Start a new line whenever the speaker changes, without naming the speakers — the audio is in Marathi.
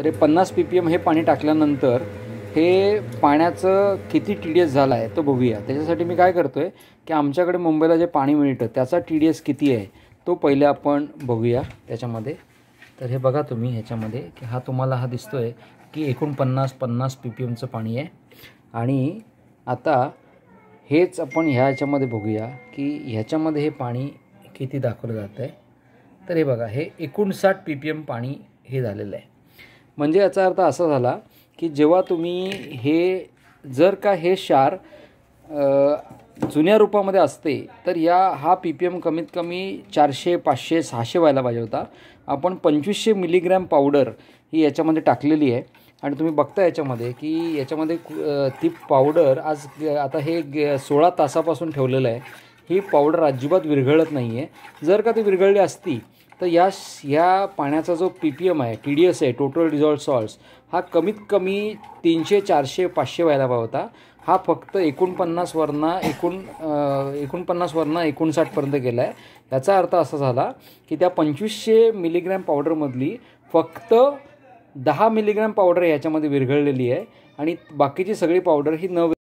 तर हे पन्नास पी पी एम हे पाणी टाकल्यानंतर हे पाण्याचं किती टी डी एस झालं आहे तो बघूया त्याच्यासाठी मी काय करतो आहे की आमच्याकडे मुंबईला जे पाणी मिळतं त्याचा टी डी एस किती आहे तो पहिले आपण बघूया त्याच्यामध्ये तर हे बघा तुम्ही ह्याच्यामध्ये की हा तुम्हाला हा दिसतो आहे की एकूण पन्नास पी पी एमचं पाणी आहे आणि आता हेच आपण ह्या ह्याच्यामध्ये बघूया की ह्याच्यामध्ये हे पाणी किती दाखवलं जातं आहे तर हे बघा हे एकोणसाठ पी पी एम पाणी हे झालेलं आहे म्हणजे याचा अर्थ असा झाला की जेव्हा तुम्ही हे जर का हे शार जुन्या रूपामध्ये असते तर या हा पी पी एम कमीत कमी चारशे पाचशे सहाशे व्हायला पाहिजे होता आपण पंचवीसशे मिलीग्रॅम पावडर ही याच्यामध्ये टाकलेली आहे आणि तुम्ही बघता याच्यामध्ये की याच्यामध्ये ती पावडर आज आता हे ग सोळा तासापासून ठेवलेलं आहे ही पावडर अजिबात विरघळत नाही आहे जर का ती विरघळली असती तर या ह्या पाण्याचा जो पी पी एम आहे टी डी एस आहे टोटल रिझॉल्ट सॉल्ट्स हा कमीत कमी तीनशे चारशे पाचशे व्हायला हवा होता हा फक्त वरना एकूण एकोणपन्नासवरनं एकोणसाठपर्यंत गेला आहे याचा अर्थ असा झाला की त्या पंचवीसशे मिलीग्रॅम पावडरमधली फक्त दहा मिलीग्रॅम पावडर ह्याच्यामध्ये विरघळलेली आहे आणि बाकीची सगळी पावडर ही न